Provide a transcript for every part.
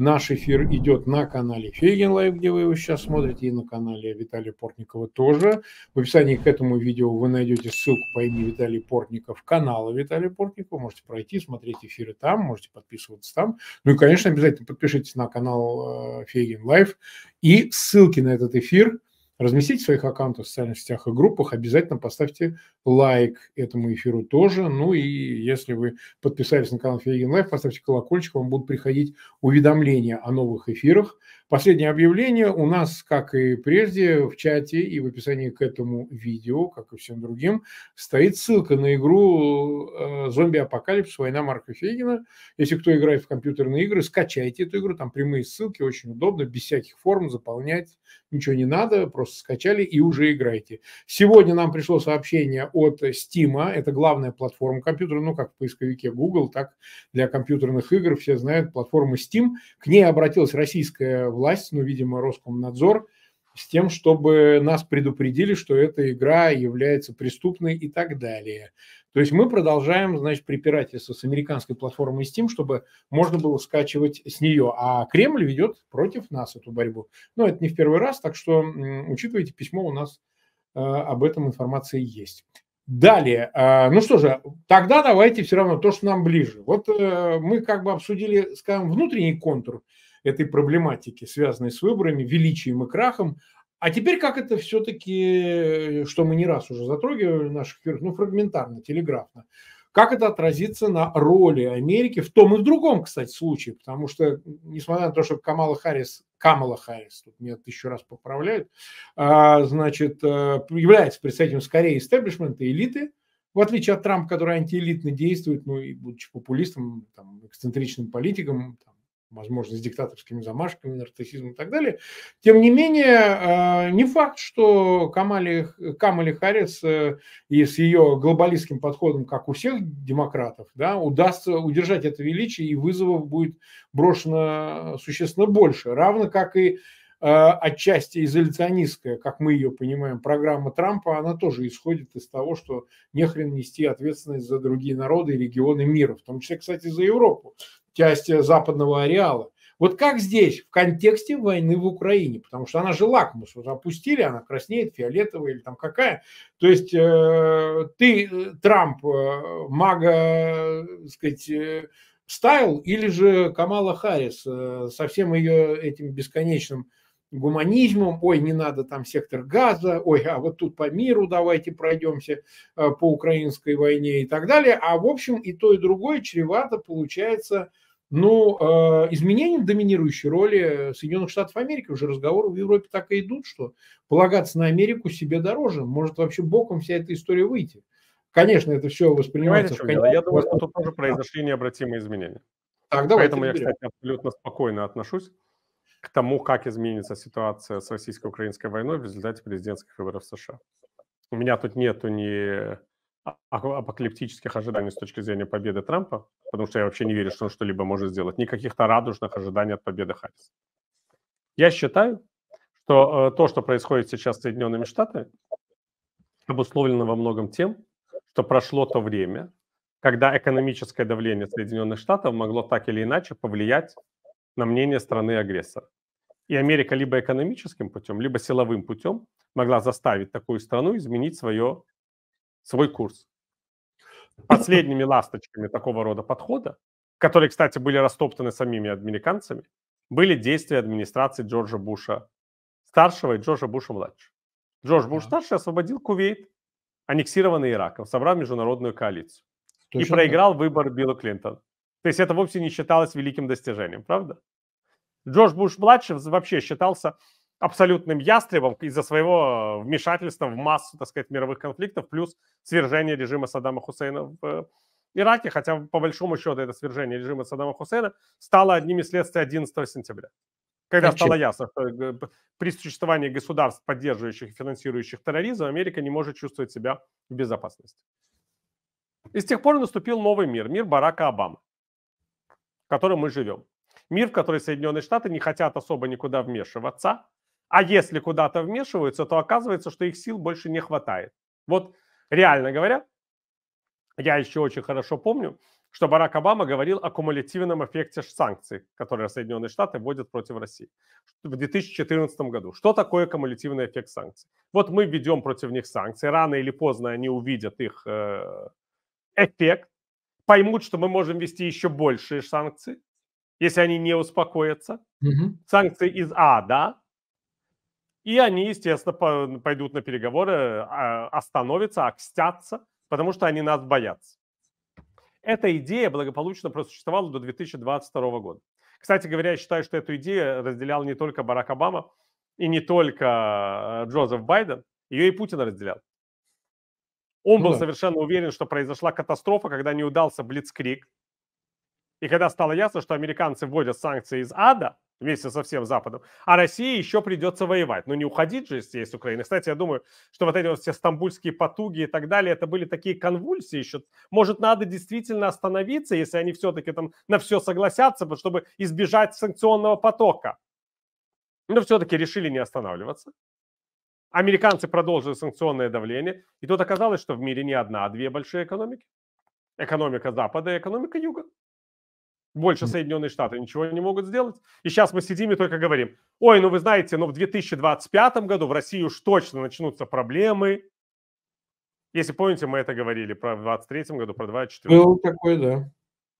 Наш эфир идет на канале Фейген Лайв, где вы его сейчас смотрите, и на канале Виталия Портникова тоже. В описании к этому видео вы найдете ссылку по имени Виталий Портников, канала Виталия Портникова. Можете пройти, смотреть эфиры там, можете подписываться там. Ну и, конечно, обязательно подпишитесь на канал э, Фейген Лайв. И ссылки на этот эфир – разместите в своих аккаунтах в социальных сетях и группах, обязательно поставьте лайк этому эфиру тоже. Ну и если вы подписались на канал Фейген Лайф, поставьте колокольчик, вам будут приходить уведомления о новых эфирах. Последнее объявление у нас, как и прежде, в чате и в описании к этому видео, как и всем другим, стоит ссылка на игру э, «Зомби Апокалипс. Война Марка Фейгина». Если кто играет в компьютерные игры, скачайте эту игру, там прямые ссылки, очень удобно, без всяких форм заполнять, ничего не надо, просто скачали и уже играйте. Сегодня нам пришло сообщение от Steam, это главная платформа компьютера, ну, как в поисковике Google, так для компьютерных игр, все знают платформу Steam. К ней обратилась российская власть, ну, видимо, Роскомнадзор, с тем, чтобы нас предупредили, что эта игра является преступной и так далее. То есть мы продолжаем, значит, препирательство с американской платформой Steam, чтобы можно было скачивать с нее. А Кремль ведет против нас эту борьбу. Но это не в первый раз, так что учитывайте, письмо у нас э, об этом информации есть. Далее, э, ну что же, тогда давайте все равно то, что нам ближе. Вот э, мы как бы обсудили, скажем, внутренний контур этой проблематики, связанной с выборами, величием и крахом. А теперь как это все-таки, э, что мы не раз уже затрагивали в наших эфирах, ну, фрагментарно, телеграфно, как это отразится на роли Америки в том и в другом, кстати, случае, потому что, несмотря на то, что Камала Харрис, Камала Харрис, тут меня тысячу раз поправляют, а, значит, э, является представителем скорее истеблишмента, элиты, в отличие от Трампа, который антиэлитно действует, ну и будучи популистом, там, эксцентричным политиком, возможно, с диктаторскими замашками, нарциссизмом и так далее. Тем не менее, а, не факт, что Камали, Камали Харрис э, и с ее глобалистским подходом, как у всех демократов, да, удастся удержать это величие, и вызовов будет брошено существенно больше. Равно как и э, отчасти изоляционистская, как мы ее понимаем, программа Трампа, она тоже исходит из того, что нехрен нести ответственность за другие народы и регионы мира, в том числе, кстати, за Европу часть западного ареала. Вот как здесь, в контексте войны в Украине, потому что она же лакмус, вот опустили, она краснеет, фиолетовая или там какая. То есть э, ты, э, Трамп, э, мага, так э, сказать, э, стайл, или же Камала Харрис э, со всем ее этим бесконечным гуманизмом, ой, не надо там сектор газа, ой, а вот тут по миру давайте пройдемся э, по украинской войне и так далее. А в общем и то, и другое чревато получается но ну, э, а, изменение доминирующей роли Соединенных Штатов Америки, уже разговоры в Европе так и идут, что полагаться на Америку себе дороже, может вообще боком вся эта история выйти. Конечно, это все воспринимается... Понимаете, в Я думаю, что тут тоже произошли необратимые изменения. Так, Поэтому я, кстати, абсолютно спокойно отношусь к тому, как изменится ситуация с российско-украинской войной в результате президентских выборов в США. У меня тут нету ни а, апокалиптических ожиданий с точки зрения победы Трампа, потому что я вообще не верю, что он что-либо может сделать, никаких-то радужных ожиданий от победы Харриса. Я считаю, что э, то, что происходит сейчас с Соединенными Штатами, обусловлено во многом тем, что прошло то время, когда экономическое давление Соединенных Штатов могло так или иначе повлиять на мнение страны-агрессора. И Америка либо экономическим путем, либо силовым путем могла заставить такую страну изменить свое свой курс. Последними ласточками такого рода подхода, которые, кстати, были растоптаны самими американцами, были действия администрации Джорджа Буша старшего и Джорджа Буша младшего. Джордж Буш старший освободил Кувейт, аннексированный Ираком, собрал международную коалицию Точно и ну проиграл так. выбор Билла Клинтона. То есть это вовсе не считалось великим достижением, правда? Джордж Буш младший вообще считался абсолютным ястребом из-за своего э, вмешательства в массу, так сказать, мировых конфликтов, плюс свержение режима Саддама Хусейна в э, Ираке, хотя по большому счету это свержение режима Саддама Хусейна стало одним из следствий 11 сентября. Когда Значит. стало ясно, что э, при существовании государств, поддерживающих и финансирующих терроризм, Америка не может чувствовать себя в безопасности. И с тех пор наступил новый мир, мир Барака Обамы, в котором мы живем. Мир, в который Соединенные Штаты не хотят особо никуда вмешиваться, а если куда-то вмешиваются, то оказывается, что их сил больше не хватает. Вот реально говоря, я еще очень хорошо помню, что Барак Обама говорил о кумулятивном эффекте санкций, которые Соединенные Штаты вводят против России в 2014 году. Что такое кумулятивный эффект санкций? Вот мы ведем против них санкции, рано или поздно они увидят их э, эффект, поймут, что мы можем вести еще большие санкции, если они не успокоятся. Угу. Санкции из А, да, и они, естественно, пойдут на переговоры, а, остановятся, окстятся, потому что они нас боятся. Эта идея благополучно просуществовала до 2022 года. Кстати говоря, я считаю, что эту идею разделял не только Барак Обама и не только э, Джозеф Байден, ее и Путин разделял. Он ну, был да. совершенно уверен, что произошла катастрофа, когда не удался Блицкрик, и когда стало ясно, что американцы вводят санкции из ада, вместе со всем Западом. А России еще придется воевать. Но ну, не уходить же здесь Украины. Кстати, я думаю, что вот эти вот все стамбульские потуги и так далее, это были такие конвульсии еще. Может, надо действительно остановиться, если они все-таки там на все согласятся, чтобы избежать санкционного потока. Но все-таки решили не останавливаться. Американцы продолжили санкционное давление. И тут оказалось, что в мире не одна, а две большие экономики. Экономика Запада и экономика Юга. Больше Соединенные Штаты ничего не могут сделать. И сейчас мы сидим и только говорим, ой, ну вы знаете, но ну в 2025 году в России уж точно начнутся проблемы. Если помните, мы это говорили про в 23 году, про 24 Был такой, да.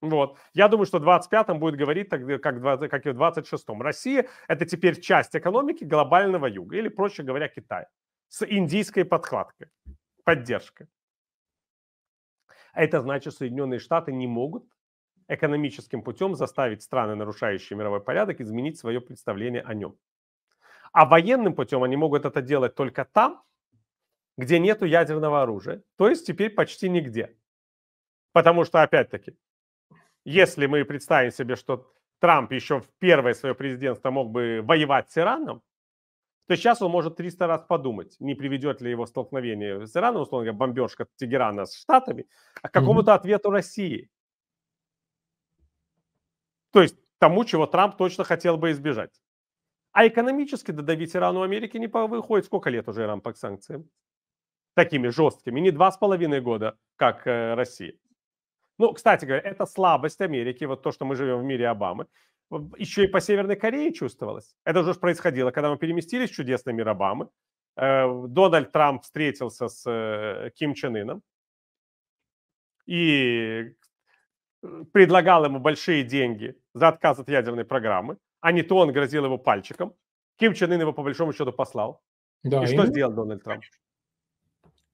Вот. Я думаю, что в 25-м будет говорить, так, как, 20, как и в 26-м. Россия – это теперь часть экономики глобального юга, или, проще говоря, Китая, с индийской подкладкой, поддержкой. А это значит, Соединенные Штаты не могут экономическим путем заставить страны, нарушающие мировой порядок, изменить свое представление о нем. А военным путем они могут это делать только там, где нету ядерного оружия, то есть теперь почти нигде. Потому что, опять-таки, если мы представим себе, что Трамп еще в первое свое президентство мог бы воевать с Ираном, то сейчас он может 300 раз подумать, не приведет ли его столкновение с Ираном, условно говоря, бомбежка Тегерана с Штатами, а к какому-то ответу России. То есть тому, чего Трамп точно хотел бы избежать. А экономически додавить Ирану Америки не выходит. Сколько лет уже Иран под санкциям? Такими жесткими. Не два с половиной года, как э, Россия. Ну, кстати говоря, это слабость Америки, вот то, что мы живем в мире Обамы, еще и по Северной Корее чувствовалось. Это уже происходило, когда мы переместились в чудесный мир Обамы. Э, Дональд Трамп встретился с э, Ким Чен Ыном. И предлагал ему большие деньги за отказ от ядерной программы, а не то он грозил его пальчиком. Ким Чен Ын его по большому счету послал. Да, и что ну сделал Дональд Трамп?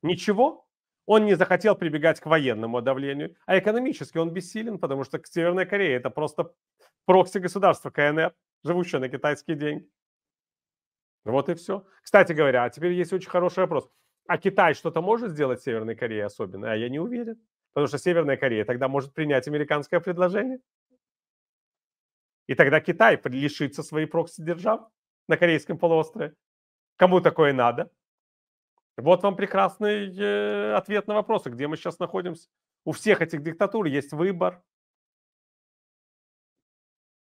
Ничего. Он не захотел прибегать к военному давлению, а экономически он бессилен, потому что Северная Корея это просто прокси государства КНР, живущее на китайские деньги. Вот и все. Кстати говоря, а теперь есть очень хороший вопрос. А Китай что-то может сделать Северной Корее особенно? А я не уверен. Потому что Северная Корея тогда может принять американское предложение. И тогда Китай лишится своей прокси-держав на Корейском полуострове. Кому такое надо? Вот вам прекрасный э, ответ на вопросы, где мы сейчас находимся. У всех этих диктатур есть выбор,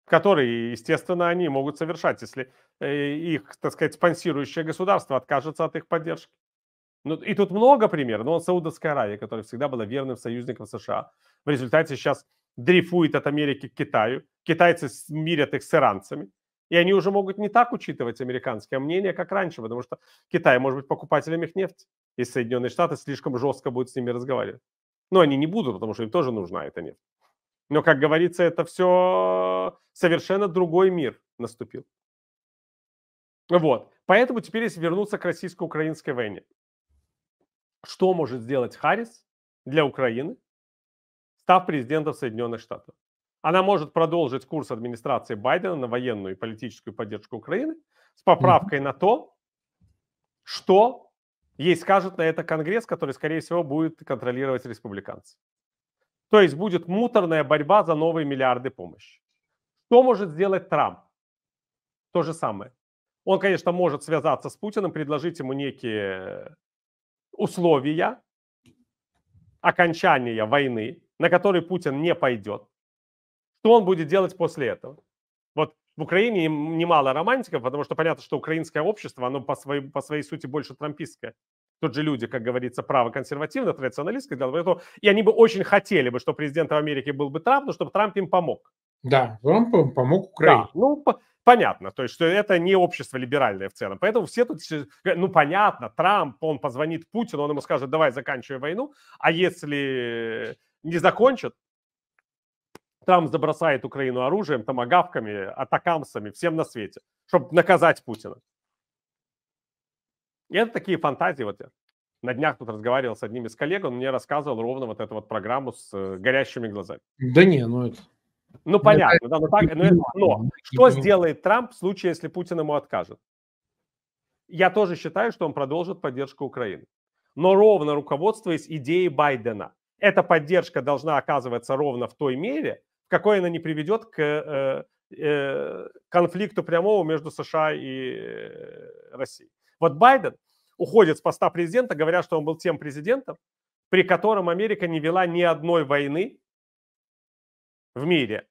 который, естественно, они могут совершать, если э, их, так сказать, спонсирующее государство откажется от их поддержки. Ну, и тут много примеров. Но вот Саудовская Аравия, которая всегда была верным союзником США, в результате сейчас дрейфует от Америки к Китаю. Китайцы мирят их с иранцами. И они уже могут не так учитывать американское мнение, как раньше, потому что Китай может быть покупателем их нефти, и Соединенные Штаты слишком жестко будут с ними разговаривать. Но они не будут, потому что им тоже нужна эта нефть. Но, как говорится, это все совершенно другой мир наступил. Вот. Поэтому теперь, если вернуться к российско-украинской войне, что может сделать Харрис для Украины, став президентом Соединенных Штатов. Она может продолжить курс администрации Байдена на военную и политическую поддержку Украины с поправкой на то, что ей скажет на это Конгресс, который, скорее всего, будет контролировать республиканцы. То есть будет муторная борьба за новые миллиарды помощи. Что может сделать Трамп? То же самое. Он, конечно, может связаться с Путиным, предложить ему некие условия окончания войны, на который Путин не пойдет, что он будет делать после этого? Вот в Украине немало романтиков, потому что понятно, что украинское общество, оно по своей, по своей сути больше трампистское. Тут же люди, как говорится, право консервативно, традиционалистское, и они бы очень хотели бы, что президентом Америки был бы Трамп, но чтобы Трамп им помог. Да, Трамп помог Украине. Да, ну, понятно, то есть, что это не общество либеральное в целом. Поэтому все тут, ну, понятно, Трамп, он позвонит Путину, он ему скажет, давай заканчивай войну, а если не закончат, Трамп забросает Украину оружием, томагавками, атакамсами, всем на свете, чтобы наказать Путина. И это такие фантазии вот я на днях тут разговаривал с одним из коллег, он мне рассказывал ровно вот эту вот программу с э, горящими глазами. Да не, ну это ну, понятно, да, но так, но, но что сделает Трамп в случае, если Путин ему откажет? Я тоже считаю, что он продолжит поддержку Украины. Но ровно руководствуясь идеей Байдена. Эта поддержка должна оказываться ровно в той мере, в какой она не приведет к э, э, конфликту прямого между США и э, Россией. Вот Байден уходит с поста президента, говоря, что он был тем президентом, при котором Америка не вела ни одной войны в мире.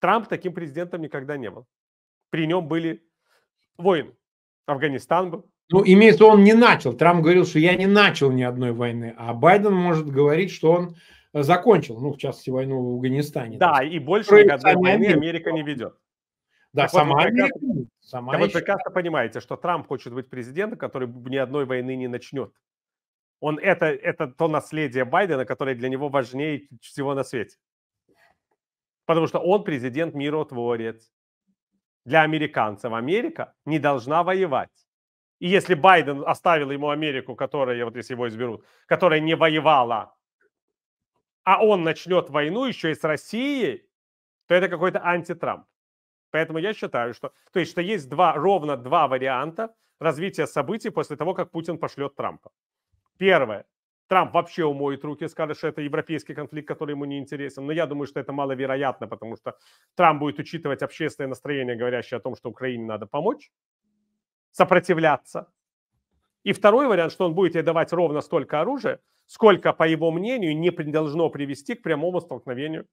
Трамп таким президентом никогда не был. При нем были войны. Афганистан был. Ну, имеется, он не начал. Трамп говорил, что я не начал ни одной войны, а Байден может говорить, что он э, закончил, ну, в частности, войну в Афганистане. Да, и больше Про войны Америка не ведет. Да, так сама вот Америка. Прекрасно, сама так еще... вы прекрасно понимаете, что Трамп хочет быть президентом, который ни одной войны не начнет. Он это, это то наследие Байдена, которое для него важнее всего на свете. Потому что он президент миротворец. Для американцев Америка не должна воевать. И если Байден оставил ему Америку, которая, вот если его изберут, которая не воевала, а он начнет войну еще и с Россией, то это какой-то антитрамп. Поэтому я считаю, что, то есть, что есть два, ровно два варианта развития событий после того, как Путин пошлет Трампа. Первое. Трамп вообще умоет руки, скажет, что это европейский конфликт, который ему не интересен. Но я думаю, что это маловероятно, потому что Трамп будет учитывать общественное настроение, говорящее о том, что Украине надо помочь, сопротивляться. И второй вариант, что он будет ей давать ровно столько оружия, сколько, по его мнению, не должно привести к прямому столкновению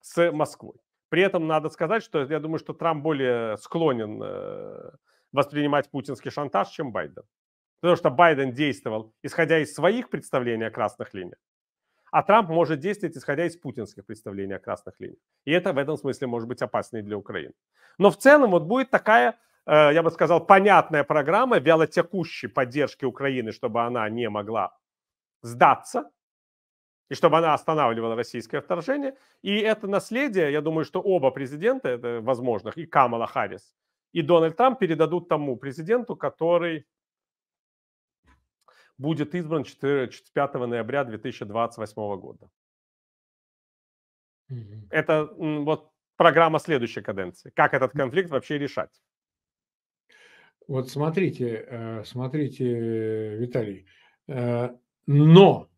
с Москвой. При этом надо сказать, что я думаю, что Трамп более склонен э, воспринимать путинский шантаж, чем Байден. Потому что Байден действовал, исходя из своих представлений о красных линиях, а Трамп может действовать, исходя из путинских представлений о красных линиях. И это в этом смысле может быть опаснее для Украины. Но в целом вот будет такая, э, я бы сказал, понятная программа вялотекущей поддержки Украины, чтобы она не могла сдаться, и чтобы она останавливала российское вторжение. И это наследие, я думаю, что оба президента, это возможных, и Камала Харрис, и Дональд Трамп передадут тому президенту, который будет избран 4, 5 ноября 2028 года. Mm-hmm. Это вот программа следующей каденции. Как этот конфликт вообще решать? Вот смотрите, э, смотрите, Виталий. Э, но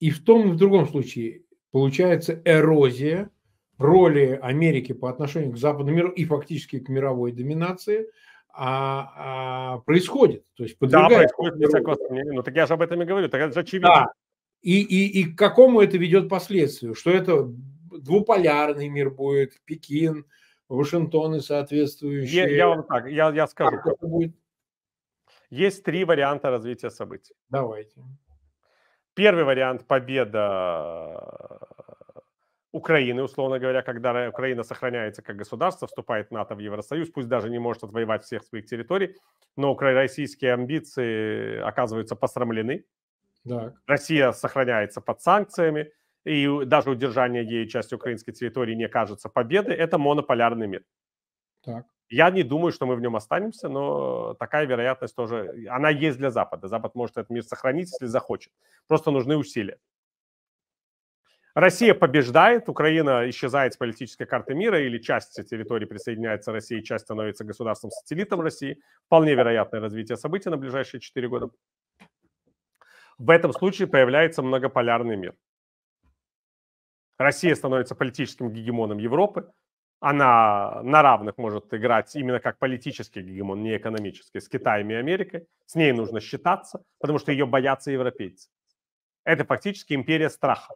и в том, и в другом случае получается эрозия роли Америки по отношению к западному миру и фактически к мировой доминации – а, а, происходит. То есть да, происходит высокосновение. Ну, так я же об этом и говорю, так это же очевидно. Да. И, и, и к какому это ведет последствию? Что это двуполярный мир будет, Пекин, Вашингтон и соответствующие... Я, я вам так, я, я скажу. Как это будет? Есть три варианта развития событий. Давайте. Первый вариант – победа Украины, условно говоря, когда Украина сохраняется как государство, вступает в НАТО в Евросоюз, пусть даже не может отвоевать всех своих территорий, но российские амбиции оказываются посрамлены. Так. Россия сохраняется под санкциями, и даже удержание ей части украинской территории не кажется победой. Это монополярный мир. Так. Я не думаю, что мы в нем останемся, но такая вероятность тоже, она есть для Запада. Запад может этот мир сохранить, если захочет. Просто нужны усилия. Россия побеждает, Украина исчезает с политической карты мира, или часть территории присоединяется России, часть становится государством-сателлитом России. Вполне вероятное развитие событий на ближайшие 4 года. В этом случае появляется многополярный мир. Россия становится политическим гегемоном Европы. Она на равных может играть именно как политический гегемон, не экономический, с Китаем и Америкой. С ней нужно считаться, потому что ее боятся европейцы. Это фактически империя страха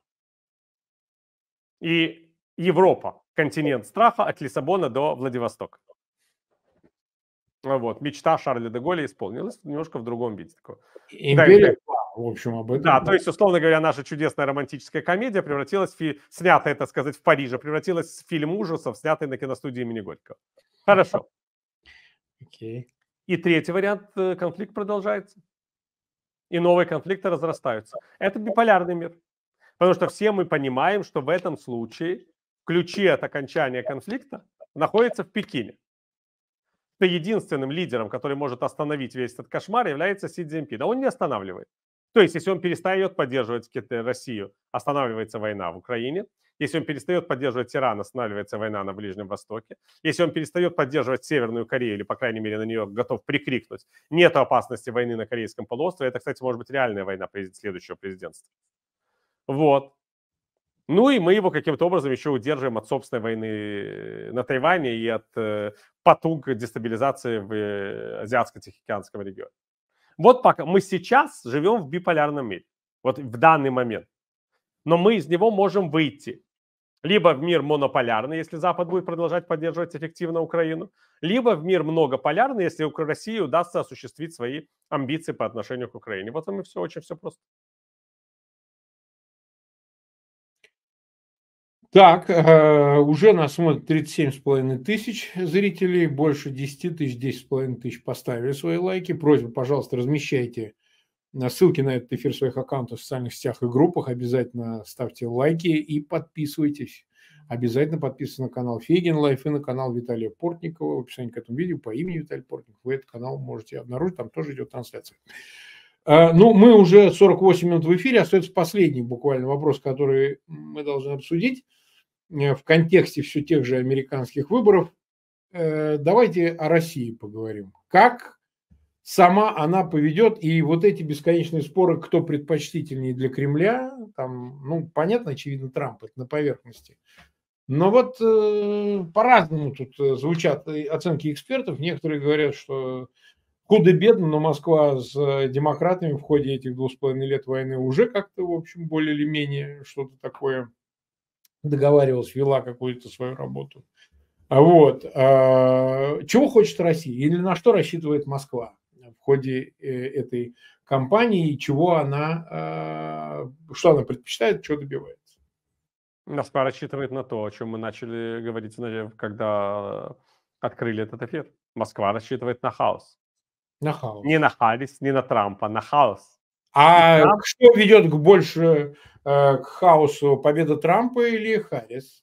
и Европа, континент страха от Лиссабона до Владивостока. Вот, мечта Шарля де Голля исполнилась немножко в другом виде. Империя, да, в общем, об этом. Да, то есть, условно говоря, наша чудесная романтическая комедия превратилась, в фи... снятая, так сказать, в Париже, превратилась в фильм ужасов, снятый на киностудии имени Горького. Хорошо. Okay. И третий вариант, э, конфликт продолжается. И новые конфликты разрастаются. Это биполярный мир. Потому что все мы понимаем, что в этом случае ключи от окончания конфликта находятся в Пекине. Что единственным лидером, который может остановить весь этот кошмар, является Си Цзиньпин. А он не останавливает. То есть, если он перестает поддерживать э, Россию, останавливается война в Украине. Если он перестает поддерживать Иран, останавливается война на Ближнем Востоке. Если он перестает поддерживать Северную Корею, или, по крайней мере, на нее готов прикрикнуть, нет опасности войны на Корейском полуострове. Это, кстати, может быть реальная война президента, следующего президентства. Вот. Ну и мы его каким-то образом еще удерживаем от собственной войны э, на Тайване и от э, потуг дестабилизации в э, Азиатско-Тихоокеанском регионе. Вот пока мы сейчас живем в биполярном мире, вот в данный момент. Но мы из него можем выйти либо в мир монополярный, если Запад будет продолжать поддерживать эффективно Украину, либо в мир многополярный, если России удастся осуществить свои амбиции по отношению к Украине. Вот там и все, очень все просто. Так, э, уже нас смотрит половиной тысяч зрителей, больше 10 тысяч, с половиной тысяч поставили свои лайки. Просьба, пожалуйста, размещайте э, ссылки на этот эфир в своих аккаунтах в социальных сетях и группах. Обязательно ставьте лайки и подписывайтесь. Обязательно подписывайтесь на канал Фегин Лайф и на канал Виталия Портникова. В описании к этому видео по имени Виталий Портников вы этот канал можете обнаружить, там тоже идет трансляция. Э, ну, мы уже 48 минут в эфире, остается последний буквально вопрос, который мы должны обсудить. Э, в контексте все тех же американских выборов, э, давайте о России поговорим. Как сама она поведет, и вот эти бесконечные споры, кто предпочтительнее для Кремля, там, ну, понятно, очевидно, Трамп, это на поверхности. Но вот э, по-разному тут э, звучат оценки экспертов. Некоторые говорят, что худо-бедно, но Москва с демократами в ходе этих двух с половиной лет войны уже как-то, в общем, более или менее что-то такое договаривалась, вела какую-то свою работу. А вот. А, чего хочет Россия или на что рассчитывает Москва в ходе э, этой кампании, чего она, а, что она предпочитает, что добивается? Москва рассчитывает на то, о чем мы начали говорить, когда э, открыли этот эфир. Москва рассчитывает на хаос. На хаос. Не на Харрис, не на Трампа, на хаос. А Трамп... что ведет к больше э, к хаосу? Победа Трампа или Харрис?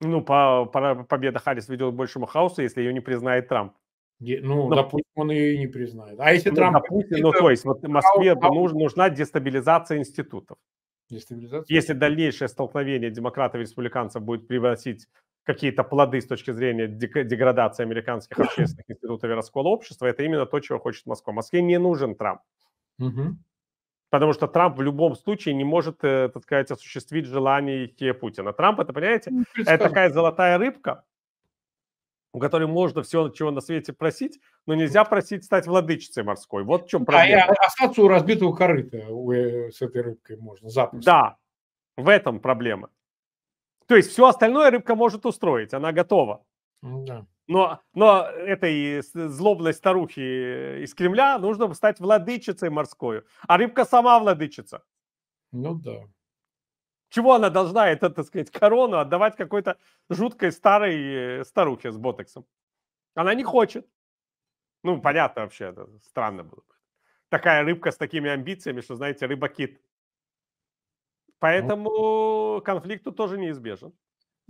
Ну, по, по, победа Харрис ведет к большему хаосу, если ее не признает Трамп. Ну, но, ну, допустим, он ее и не признает. А если ну, Трамп... Допустим, ну, то есть, вот Москве а, нужна, дестабилизация институтов. Дестабилизация? Если дальнейшее столкновение демократов и республиканцев будет приносить какие-то плоды с точки зрения деградации американских общественных институтов и раскола общества, это именно то, чего хочет Москва. Москве не нужен Трамп. Угу. Потому что Трамп в любом случае не может, э, так сказать, осуществить желаний Путина. Трамп, это, понимаете, ну, это такая золотая рыбка, у которой можно все, чего на свете просить, но нельзя просить стать владычицей морской. Вот в чем проблема. А остаться у разбитого корыта э, с этой рыбкой можно запросто. Да, в этом проблема. То есть все остальное рыбка может устроить, она готова. Ну да. Но, но этой злобной старухи э, из Кремля нужно стать владычицей морской. А рыбка сама владычица. Ну да. Чего она должна, это, так сказать, корону отдавать какой-то жуткой старой э, старухе с ботоксом? Она не хочет. Ну, понятно вообще, это странно было. Такая рыбка с такими амбициями, что, знаете, рыба-кит. Ну. Поэтому ну. конфликту тоже неизбежен.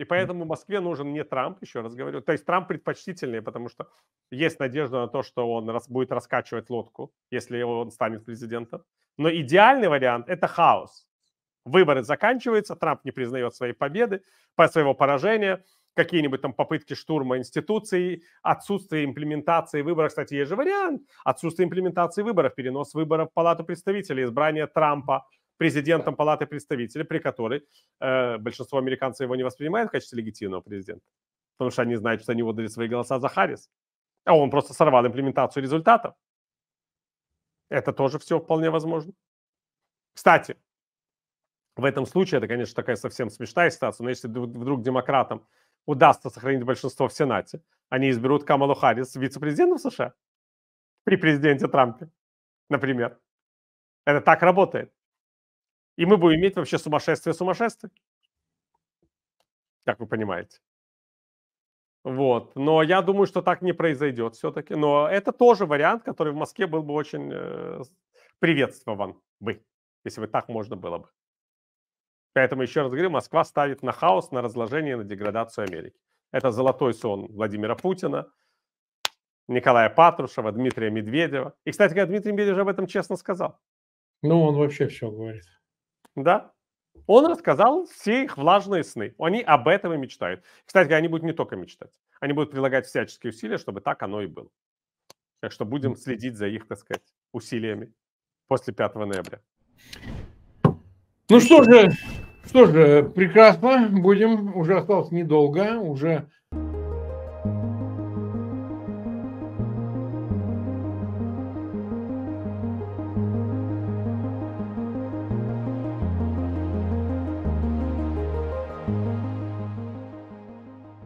И поэтому Москве нужен не Трамп, еще раз говорю. То есть Трамп предпочтительнее, потому что есть надежда на то, что он раз, будет раскачивать лодку, если он станет президентом. Но идеальный вариант – это хаос. Выборы заканчиваются, Трамп не признает своей победы, своего поражения, какие-нибудь там попытки штурма институций, отсутствие имплементации выборов. Кстати, есть же вариант. Отсутствие имплементации выборов, перенос выборов в Палату представителей, избрание Трампа – президентом Палаты представителей, при которой э, большинство американцев его не воспринимает в качестве легитимного президента, потому что они знают, что они отдали свои голоса за Харрис, а он просто сорвал имплементацию результатов. Это тоже все вполне возможно. Кстати, в этом случае, это, конечно, такая совсем смешная ситуация, но если вдруг демократам удастся сохранить большинство в Сенате, они изберут Камалу Харрис вице-президентом США при президенте Трампе, например. Это так работает. И мы будем иметь вообще сумасшествие сумасшествие. Как вы понимаете. Вот. Но я думаю, что так не произойдет все-таки. Но это тоже вариант, который в Москве был бы очень э, приветствован бы, если бы так можно было бы. Поэтому, еще раз говорю, Москва ставит на хаос, на разложение, на деградацию Америки. Это золотой сон Владимира Путина, Николая Патрушева, Дмитрия Медведева. И, кстати Дмитрий Медведев же об этом честно сказал. Ну, он вообще все говорит. Да, он рассказал все их влажные сны. Они об этом и мечтают. Кстати, они будут не только мечтать. Они будут прилагать всяческие усилия, чтобы так оно и было. Так что будем следить за их, так сказать, усилиями после 5 ноября. Ну что же, что же, прекрасно. Будем, уже осталось недолго, уже